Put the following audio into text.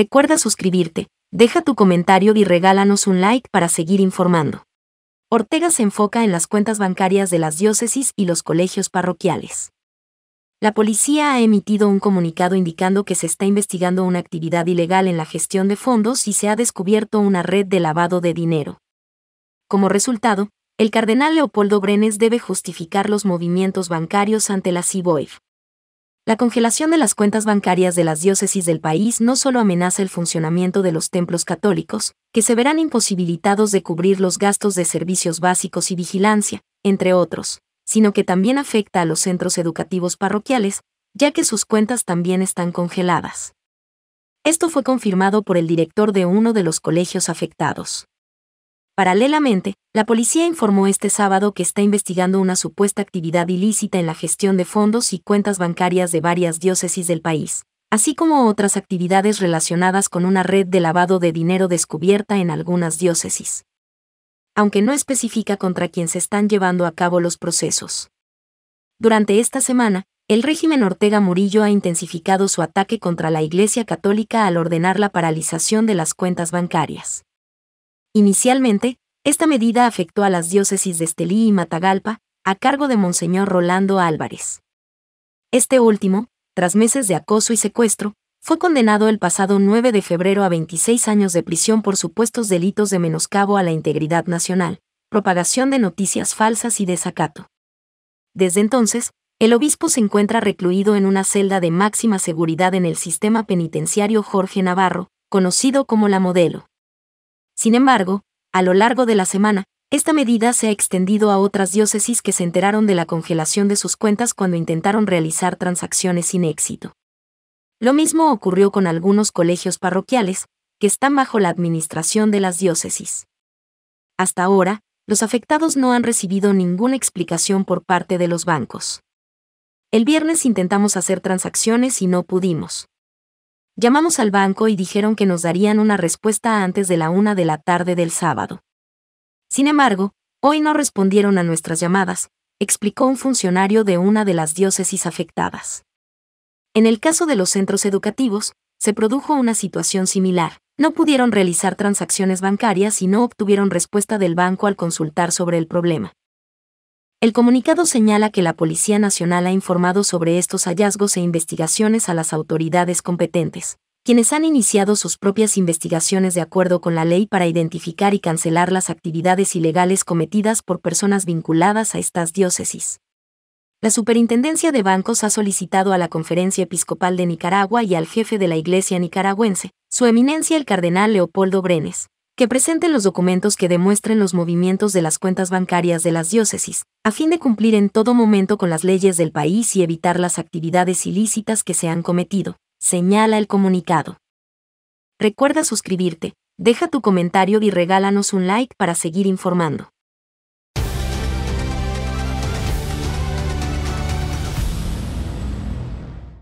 Recuerda suscribirte, deja tu comentario y regálanos un like para seguir informando. Ortega se enfoca en las cuentas bancarias de las diócesis y los colegios parroquiales. La policía ha emitido un comunicado indicando que se está investigando una actividad ilegal en la gestión de fondos y se ha descubierto una red de lavado de dinero. Como resultado, el cardenal Leopoldo Brenes debe justificar los movimientos bancarios ante la CIBOIF. E la congelación de las cuentas bancarias de las diócesis del país no solo amenaza el funcionamiento de los templos católicos, que se verán imposibilitados de cubrir los gastos de servicios básicos y vigilancia, entre otros, sino que también afecta a los centros educativos parroquiales, ya que sus cuentas también están congeladas. Esto fue confirmado por el director de uno de los colegios afectados. Paralelamente, la policía informó este sábado que está investigando una supuesta actividad ilícita en la gestión de fondos y cuentas bancarias de varias diócesis del país, así como otras actividades relacionadas con una red de lavado de dinero descubierta en algunas diócesis. Aunque no especifica contra quién se están llevando a cabo los procesos. Durante esta semana, el régimen Ortega Murillo ha intensificado su ataque contra la Iglesia Católica al ordenar la paralización de las cuentas bancarias. Inicialmente, esta medida afectó a las diócesis de Estelí y Matagalpa, a cargo de Monseñor Rolando Álvarez. Este último, tras meses de acoso y secuestro, fue condenado el pasado 9 de febrero a 26 años de prisión por supuestos delitos de menoscabo a la integridad nacional, propagación de noticias falsas y desacato. Desde entonces, el obispo se encuentra recluido en una celda de máxima seguridad en el sistema penitenciario Jorge Navarro, conocido como la modelo. Sin embargo, a lo largo de la semana, esta medida se ha extendido a otras diócesis que se enteraron de la congelación de sus cuentas cuando intentaron realizar transacciones sin éxito. Lo mismo ocurrió con algunos colegios parroquiales, que están bajo la administración de las diócesis. Hasta ahora, los afectados no han recibido ninguna explicación por parte de los bancos. El viernes intentamos hacer transacciones y no pudimos. Llamamos al banco y dijeron que nos darían una respuesta antes de la una de la tarde del sábado. Sin embargo, hoy no respondieron a nuestras llamadas, explicó un funcionario de una de las diócesis afectadas. En el caso de los centros educativos, se produjo una situación similar. No pudieron realizar transacciones bancarias y no obtuvieron respuesta del banco al consultar sobre el problema. El comunicado señala que la Policía Nacional ha informado sobre estos hallazgos e investigaciones a las autoridades competentes, quienes han iniciado sus propias investigaciones de acuerdo con la ley para identificar y cancelar las actividades ilegales cometidas por personas vinculadas a estas diócesis. La Superintendencia de Bancos ha solicitado a la Conferencia Episcopal de Nicaragua y al jefe de la Iglesia nicaragüense, su eminencia el cardenal Leopoldo Brenes, que presenten los documentos que demuestren los movimientos de las cuentas bancarias de las diócesis, a fin de cumplir en todo momento con las leyes del país y evitar las actividades ilícitas que se han cometido, señala el comunicado. Recuerda suscribirte, deja tu comentario y regálanos un like para seguir informando.